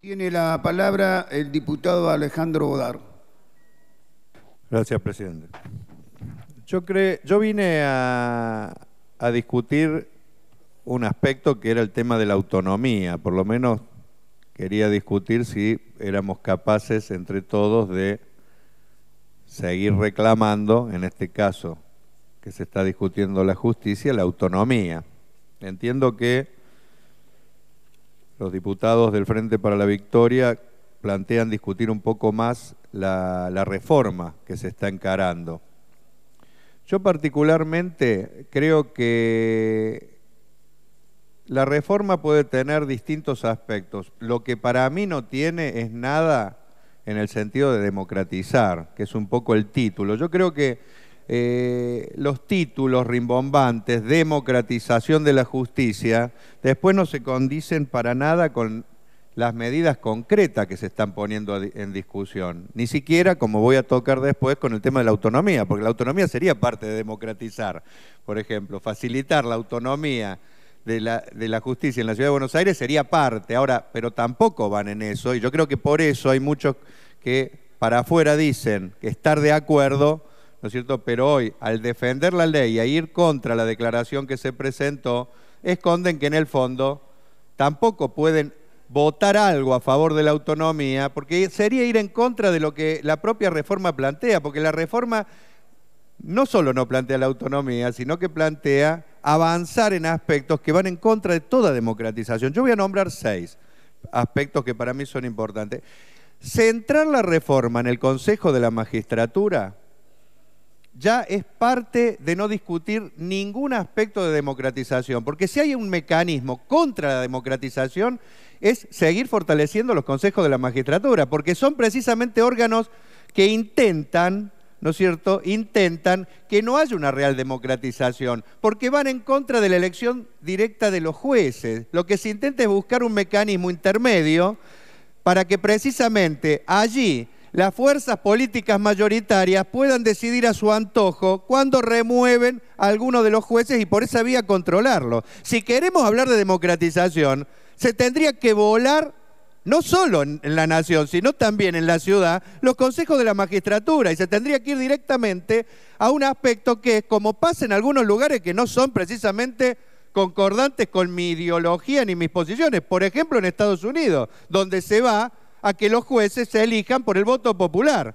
Tiene la palabra el diputado Alejandro Bodar. Gracias, presidente. Yo, creo, Yo vine a... a discutir un aspecto que era el tema de la autonomía, por lo menos quería discutir si éramos capaces entre todos de seguir reclamando, en este caso que se está discutiendo la justicia, la autonomía. Entiendo que los diputados del Frente para la Victoria plantean discutir un poco más la, reforma que se está encarando. Yo particularmente creo que la reforma puede tener distintos aspectos. Lo que para mí no tiene es nada en el sentido de democratizar, que es un poco el título. Yo creo que eh, los títulos rimbombantes, democratización de la justicia, después no se condicen para nada con las medidas concretas que se están poniendo en discusión, ni siquiera, como voy a tocar después, con el tema de la autonomía, porque la autonomía sería parte de democratizar, por ejemplo, facilitar la autonomía de la, de la, justicia en la Ciudad de Buenos Aires sería parte, ahora, pero tampoco van en eso, y yo creo que por eso hay muchos que para afuera dicen que estar de acuerdo ¿no es cierto? Pero hoy, al defender la ley, a ir contra la declaración que se presentó, esconden que en el fondo tampoco pueden votar algo a favor de la autonomía, porque sería ir en contra de lo que la propia reforma plantea, porque la reforma no solo no plantea la autonomía, sino que plantea avanzar en aspectos que van en contra de toda democratización. Yo voy a nombrar seis aspectos que para mí son importantes. Centrar la reforma en el Consejo de la Magistratura ya es parte de no discutir ningún aspecto de democratización, porque si hay un mecanismo contra la democratización es seguir fortaleciendo los consejos de la magistratura, porque son precisamente órganos que intentan, ¿no es cierto?, intentan que no haya una real democratización, porque van en contra de la elección directa de los jueces. Lo que se intenta es buscar un mecanismo intermedio para que precisamente allí las fuerzas políticas mayoritarias puedan decidir a su antojo cuando remueven a alguno de los jueces y por esa vía controlarlo. Si queremos hablar de democratización, se tendría que volar no solo en la nación, sino también en la ciudad, los consejos de la magistratura y se tendría que ir directamente a un aspecto que es como pasa en algunos lugares que no son precisamente concordantes con mi ideología ni mis posiciones, por ejemplo en Estados Unidos, donde se va a que los jueces se elijan por el voto popular.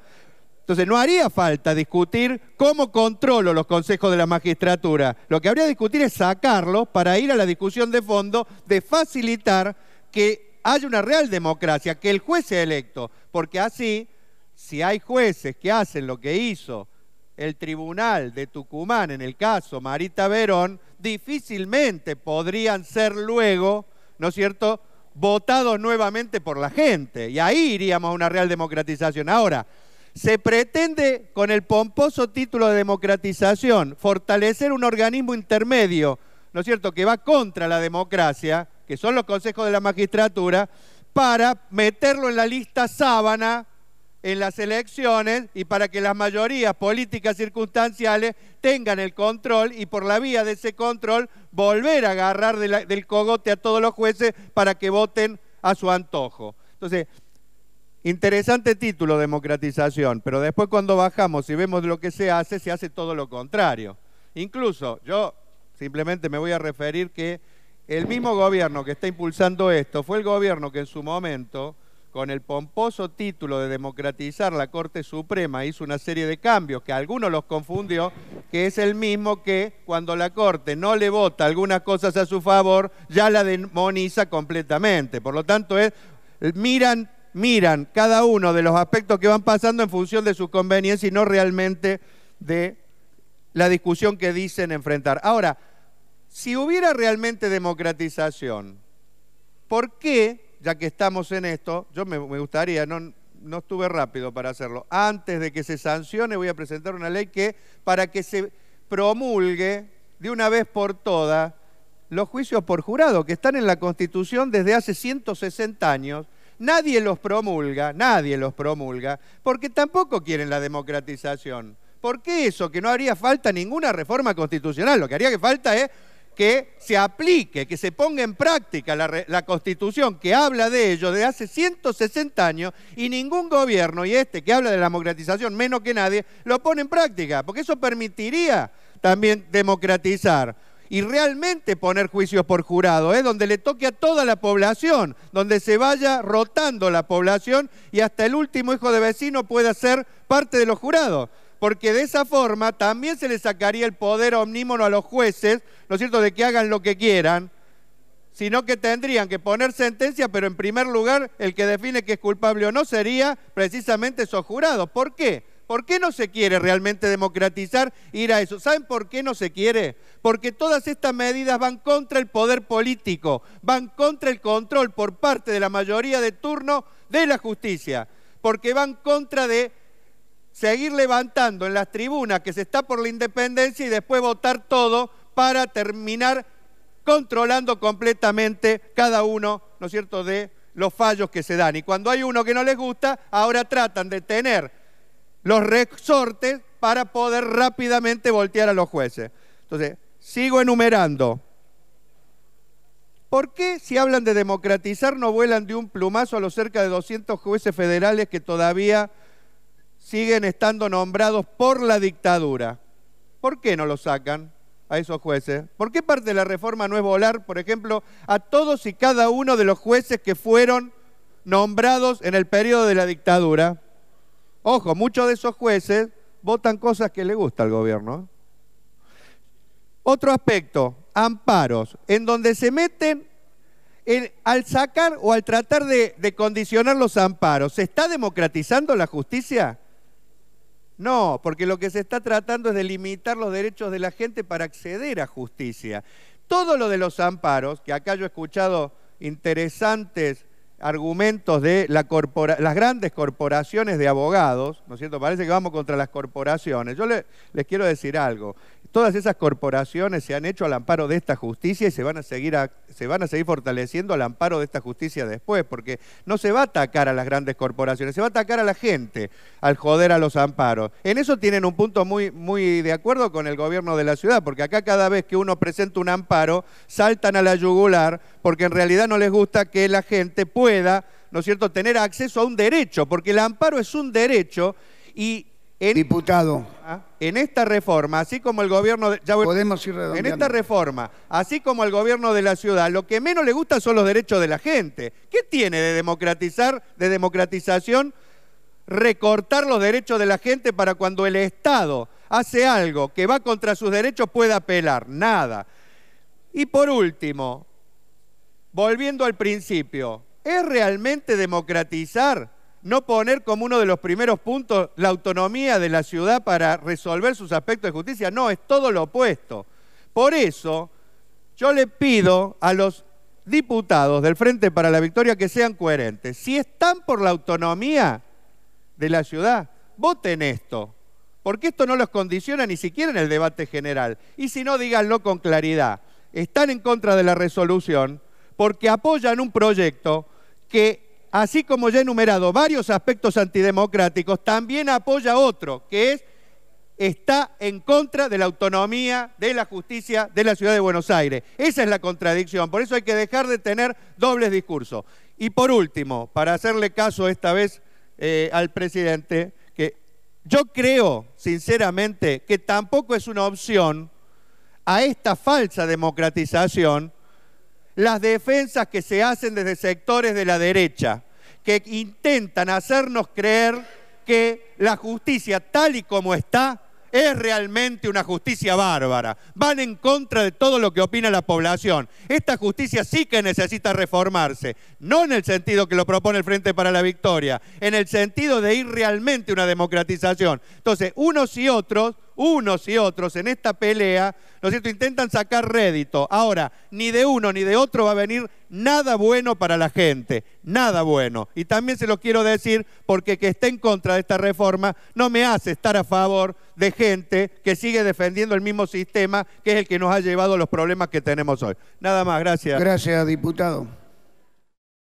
Entonces no haría falta discutir cómo controlo los consejos de la magistratura. Lo que habría que discutir es sacarlos para ir a la discusión de fondo de facilitar que haya una real democracia, que el juez sea electo, porque así, si hay jueces que hacen lo que hizo el tribunal de Tucumán en el caso Marita Verón, difícilmente podrían ser luego, ¿no es cierto?, votados nuevamente por la gente. Y ahí iríamos a una real democratización. Ahora, se pretende con el pomposo título de democratización fortalecer un organismo intermedio, ¿no es cierto?, que va contra la democracia, que son los consejos de la magistratura, para meterlo en la lista sábana en las elecciones y para que las mayorías políticas circunstanciales tengan el control y por la vía de ese control volver a agarrar del cogote a todos los jueces para que voten a su antojo. Entonces, interesante título democratización, pero después cuando bajamos y vemos lo que se hace, se hace todo lo contrario. Incluso yo simplemente me voy a referir que el mismo gobierno que está impulsando esto fue el gobierno que en su momento con el pomposo título de democratizar la Corte Suprema, hizo una serie de cambios que algunos los confundió, que es el mismo que cuando la Corte no le vota algunas cosas a su favor, ya la demoniza completamente. Por lo tanto, miran, miran cada uno de los aspectos que van pasando en función de su conveniencia y no realmente de la discusión que dicen enfrentar. Ahora, si hubiera realmente democratización, ¿por qué ya que estamos en esto, yo me, gustaría, no, no estuve rápido para hacerlo. Antes de que se sancione, voy a presentar una ley que, para que se promulgue de una vez por todas los juicios por jurado, que están en la Constitución desde hace 160 años. Nadie los promulga, nadie los promulga, porque tampoco quieren la democratización. ¿Por qué eso? Que no haría falta ninguna reforma constitucional. Lo que haría falta es que se aplique, que se ponga en práctica la, Constitución que habla de ello desde hace 160 años y ningún gobierno, y este que habla de la democratización menos que nadie, lo pone en práctica, porque eso permitiría también democratizar y realmente poner juicios por jurado, ¿eh? donde le toque a toda la población, donde se vaya rotando la población y hasta el último hijo de vecino pueda ser parte de los jurados porque de esa forma también se le sacaría el poder omnímono a los jueces, ¿no es cierto?, de que hagan lo que quieran, sino que tendrían que poner sentencia, pero en primer lugar el que define que es culpable o no sería precisamente esos jurados. ¿Por qué? ¿Por qué no se quiere realmente democratizar ir a eso? ¿Saben por qué no se quiere? Porque todas estas medidas van contra el poder político, van contra el control por parte de la mayoría de turno de la justicia, porque van contra de seguir levantando en las tribunas que se está por la independencia y después votar todo para terminar controlando completamente cada uno, ¿no es cierto?, de los fallos que se dan. Y cuando hay uno que no les gusta, ahora tratan de tener los resortes para poder rápidamente voltear a los jueces. Entonces, sigo enumerando. ¿Por qué si hablan de democratizar no vuelan de un plumazo a los cerca de 200 jueces federales que todavía siguen estando nombrados por la dictadura. ¿Por qué no los sacan a esos jueces? ¿Por qué parte de la reforma no es volar, por ejemplo, a todos y cada uno de los jueces que fueron nombrados en el periodo de la dictadura? Ojo, muchos de esos jueces votan cosas que le gusta al gobierno. Otro aspecto, amparos, en donde se meten al sacar o al tratar de condicionar los amparos. ¿Se está democratizando la justicia? No, porque lo que se está tratando es de limitar los derechos de la gente para acceder a justicia. Todo lo de los amparos, que acá yo he escuchado interesantes argumentos de la las grandes corporaciones de abogados, ¿no es cierto? Parece que vamos contra las corporaciones. Yo le, les quiero decir algo. Todas esas corporaciones se han hecho al amparo de esta justicia y se van a seguir, se van a seguir fortaleciendo al amparo de esta justicia después, porque no se va a atacar a las grandes corporaciones, se va a atacar a la gente al joder a los amparos. En eso tienen un punto muy, muy de acuerdo con el gobierno de la ciudad, porque acá cada vez que uno presenta un amparo, saltan a la yugular, porque en realidad no les gusta que la gente pueda, ¿no es cierto?, tener acceso a un derecho, porque el amparo es un derecho y Diputado. Ah, en esta reforma, así como el gobierno de, Podemos ir En esta reforma, así como el gobierno de la ciudad, lo que menos le gusta son los derechos de la gente. ¿Qué tiene de democratizar, de democratización, recortar los derechos de la gente para cuando el Estado hace algo que va contra sus derechos pueda apelar? Nada. Y por último, volviendo al principio, ¿es realmente democratizar no poner como uno de los primeros puntos la autonomía de la ciudad para resolver sus aspectos de justicia. No, es todo lo opuesto. Por eso, yo le pido a los diputados del Frente para la Victoria que sean coherentes. Si están por la autonomía de la ciudad, voten esto, porque esto no los condiciona ni siquiera en el debate general. Y si no, díganlo con claridad. Están en contra de la resolución porque apoyan un proyecto que así como ya he enumerado varios aspectos antidemocráticos, también apoya otro, que es está en contra de la autonomía de la justicia de la ciudad de Buenos Aires. Esa es la contradicción, por eso hay que dejar de tener dobles discursos. Y por último, para hacerle caso esta vez eh, al presidente, que yo creo sinceramente que tampoco es una opción a esta falsa democratización las defensas que se hacen desde sectores de la derecha, que intentan hacernos creer que la justicia tal y como está es realmente una justicia bárbara. Van en contra de todo lo que opina la población. Esta justicia sí que necesita reformarse, no en el sentido que lo propone el Frente para la Victoria, en el sentido de ir realmente una democratización. Entonces, unos y otros unos y otros en esta pelea, ¿no es intentan sacar rédito. Ahora, ni de uno ni de otro va a venir nada bueno para la gente, nada bueno. Y también se lo quiero decir porque que esté en contra de esta reforma no me hace estar a favor de gente que sigue defendiendo el mismo sistema que es el que nos ha llevado a los problemas que tenemos hoy. Nada más, gracias. Gracias, diputado.